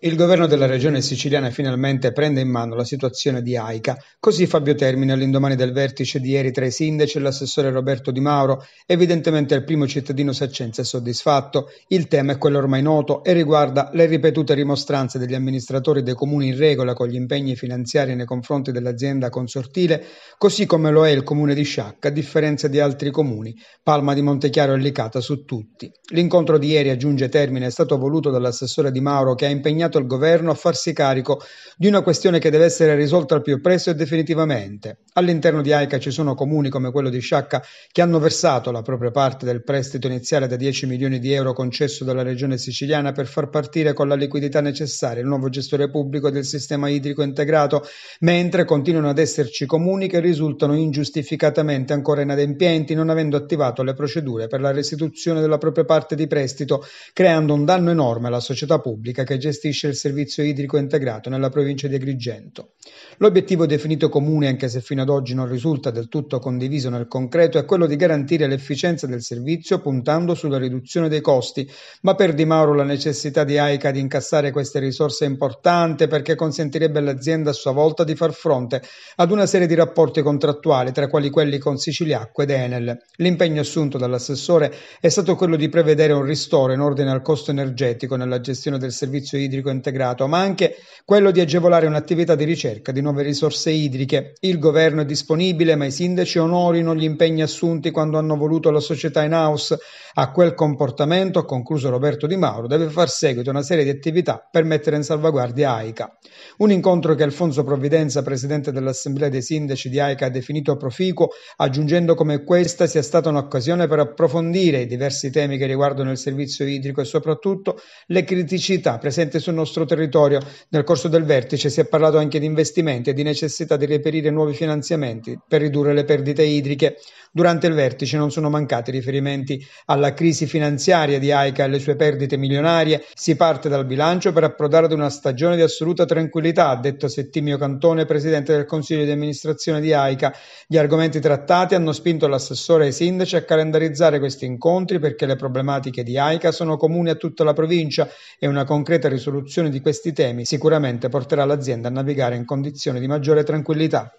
Il governo della regione siciliana finalmente prende in mano la situazione di Aica, così Fabio Termine all'indomani del vertice di ieri tra i sindaci e l'assessore Roberto Di Mauro, evidentemente il primo cittadino saccenza è soddisfatto. Il tema è quello ormai noto e riguarda le ripetute rimostranze degli amministratori dei comuni in regola con gli impegni finanziari nei confronti dell'azienda consortile, così come lo è il comune di Sciacca, a differenza di altri comuni. Palma di Montechiaro e licata su tutti. L'incontro di ieri a termine è stato voluto dall'assessore Di Mauro che ha impegnato impegnato il governo a farsi carico di una questione che deve essere risolta al più presto e definitivamente. All'interno di AICA ci sono comuni come quello di Sciacca che hanno versato la propria parte del prestito iniziale da 10 milioni di euro concesso dalla regione siciliana per far partire con la liquidità necessaria il nuovo gestore pubblico del sistema idrico integrato, mentre continuano ad esserci comuni che risultano ingiustificatamente ancora inadempienti non avendo attivato le procedure per la restituzione della propria parte di prestito, creando un danno enorme alla società pubblica che gestisce gestisce il servizio idrico integrato nella provincia di Agrigento. L'obiettivo definito comune, anche se fino ad oggi non risulta del tutto condiviso nel concreto, è quello di garantire l'efficienza del servizio puntando sulla riduzione dei costi, ma per Di Mauro la necessità di AICA di incassare queste risorse è importante perché consentirebbe all'azienda a sua volta di far fronte ad una serie di rapporti contrattuali, tra quali quelli con Siciliacqua ed Enel. L'impegno assunto dall'assessore è stato quello di prevedere un ristoro in ordine al costo energetico nella gestione del servizio idrico integrato, ma anche quello di agevolare un'attività di ricerca ricerca di nuove risorse idriche. Il governo è disponibile, ma i sindaci onorino gli impegni assunti quando hanno voluto la società in house a quel comportamento, ha concluso Roberto Di Mauro, deve far seguito una serie di attività per mettere in salvaguardia AICA. Un incontro che Alfonso Provvidenza, presidente dell'Assemblea dei Sindaci di AICA, ha definito proficuo, aggiungendo come questa sia stata un'occasione per approfondire i diversi temi che riguardano il servizio idrico e soprattutto le criticità presenti sul nostro territorio. Nel corso del vertice si è parlato anche di investimenti e di necessità di reperire nuovi finanziamenti per ridurre le perdite idriche. Durante il vertice non sono mancati riferimenti alla alla crisi finanziaria di AICA e alle sue perdite milionarie, si parte dal bilancio per approdare ad una stagione di assoluta tranquillità, ha detto Settimio Cantone, presidente del Consiglio di amministrazione di AICA. Gli argomenti trattati hanno spinto l'assessore e i sindaci a calendarizzare questi incontri perché le problematiche di AICA sono comuni a tutta la provincia e una concreta risoluzione di questi temi sicuramente porterà l'azienda a navigare in condizioni di maggiore tranquillità.